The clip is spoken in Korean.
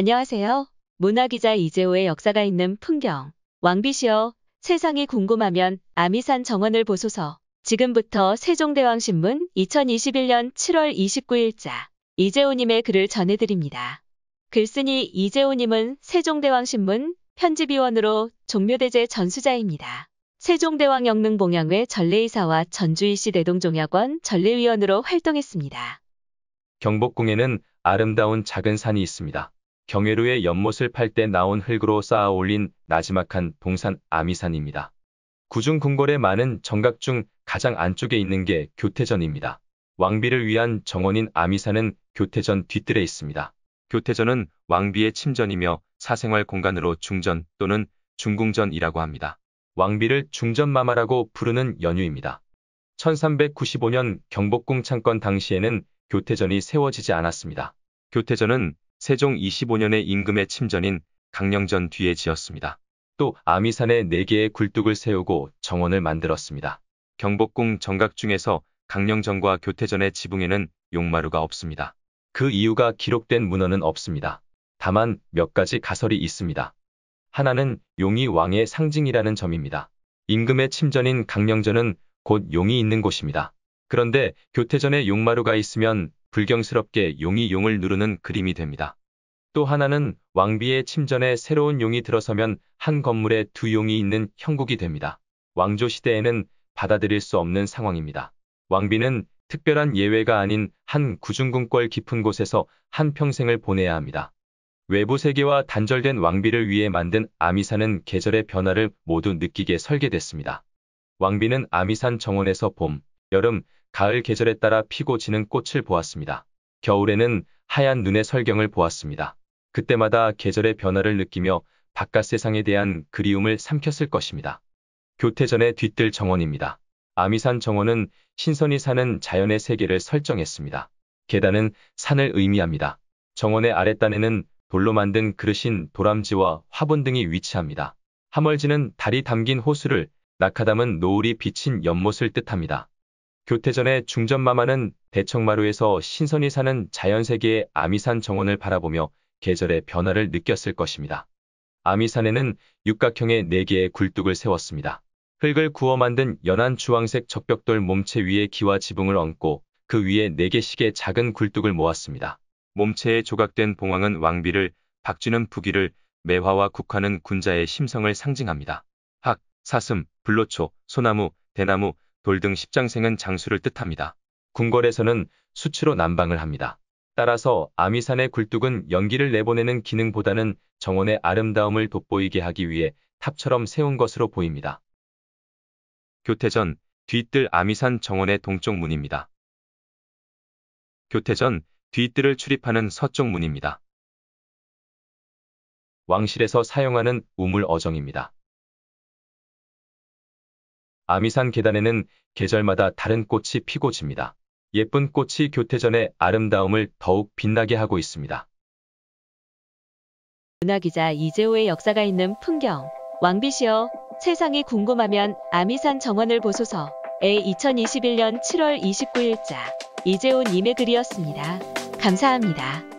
안녕하세요. 문화기자 이재호의 역사가 있는 풍경. 왕비시여, 세상이 궁금하면 아미산 정원을 보소서. 지금부터 세종대왕신문 2021년 7월 29일자 이재호님의 글을 전해드립니다. 글쓴이 이재호님은 세종대왕신문 편집위원으로 종묘대제 전수자입니다. 세종대왕 영릉봉양회 전례이사와 전주이시 대동종약원 전례위원으로 활동했습니다. 경복궁에는 아름다운 작은 산이 있습니다. 경회로의 연못을 팔 때 나온 흙으로 쌓아 올린 나지막한 동산 아미산입니다. 구중 궁궐의 많은 정각 중 가장 안쪽에 있는 게 교태전입니다. 왕비를 위한 정원인 아미산은 교태전 뒤뜰에 있습니다. 교태전은 왕비의 침전이며 사생활 공간으로 중전 또는 중궁전이라고 합니다. 왕비를 중전마마라고 부르는 연유입니다. 1395년 경복궁 창건 당시에는 교태전이 세워지지 않았습니다. 교태전은 세종 25년의 임금의 침전인 강령전 뒤에 지었습니다. 또 아미산에 4개의 굴뚝을 세우고 정원을 만들었습니다. 경복궁 정각 중에서 강령전과 교태전의 지붕에는 용마루가 없습니다. 그 이유가 기록된 문헌은 없습니다. 다만 몇 가지 가설이 있습니다. 하나는 용이 왕의 상징이라는 점입니다. 임금의 침전인 강령전은 곧 용이 있는 곳입니다. 그런데 교태전에 용마루가 있으면 불경스럽게 용이 용을 누르는 그림이 됩니다. 또 하나는 왕비의 침전에 새로운 용이 들어서면 한 건물에 두 용이 있는 형국이 됩니다. 왕조 시대에는 받아들일 수 없는 상황입니다. 왕비는 특별한 예외가 아닌 한 구중궁궐 깊은 곳에서 한 평생을 보내야 합니다. 외부 세계와 단절된 왕비를 위해 만든 아미산은 계절의 변화를 모두 느끼게 설계됐습니다. 왕비는 아미산 정원에서 봄, 여름, 가을 계절에 따라 피고 지는 꽃을 보았습니다. 겨울에는 하얀 눈의 설경을 보았습니다. 그때마다 계절의 변화를 느끼며 바깥 세상에 대한 그리움을 삼켰을 것입니다. 교태전의 뒤뜰 정원입니다. 아미산 정원은 신선이 사는 자연의 세계를 설정했습니다. 계단은 산을 의미합니다. 정원의 아랫단에는 돌로 만든 그릇인 도람지와 화분 등이 위치합니다. 하멀지는 달이 담긴 호수를, 낙하담은 노을이 비친 연못을 뜻합니다. 교태 전에 중전마마는 대청마루에서 신선이 사는 자연세계의 아미산 정원을 바라보며 계절의 변화를 느꼈을 것입니다. 아미산에는 육각형의 4개의 굴뚝을 세웠습니다. 흙을 구워 만든 연한 주황색 적벽돌 몸체 위에 기와 지붕을 얹고 그 위에 4개씩의 작은 굴뚝을 모았습니다. 몸체에 조각된 봉황은 왕비를, 박쥐는 부기를, 매화와 국화는 군자의 심성을 상징합니다. 학, 사슴, 불로초, 소나무, 대나무, 돌등 십장생은 장수를 뜻합니다. 궁궐에서는 수치로 난방을 합니다. 따라서 아미산의 굴뚝은 연기를 내보내는 기능보다는 정원의 아름다움을 돋보이게 하기 위해 탑처럼 세운 것으로 보입니다. 교태전, 뒤뜰 아미산 정원의 동쪽 문입니다. 교태전, 뒤뜰을 출입하는 서쪽 문입니다. 왕실에서 사용하는 우물 어정입니다. 아미산 계단에는 계절마다 다른 꽃이 피고 집니다. 예쁜 꽃이 교태전의 아름다움을 더욱 빛나게 하고 있습니다. 문학이자 이재호의 역사가 있는 풍경 왕비시여 세상이 궁금하면 아미산 정원을 보소서 에 2021년 7월 29일자 이재훈 님의 글이었습니다. 감사합니다.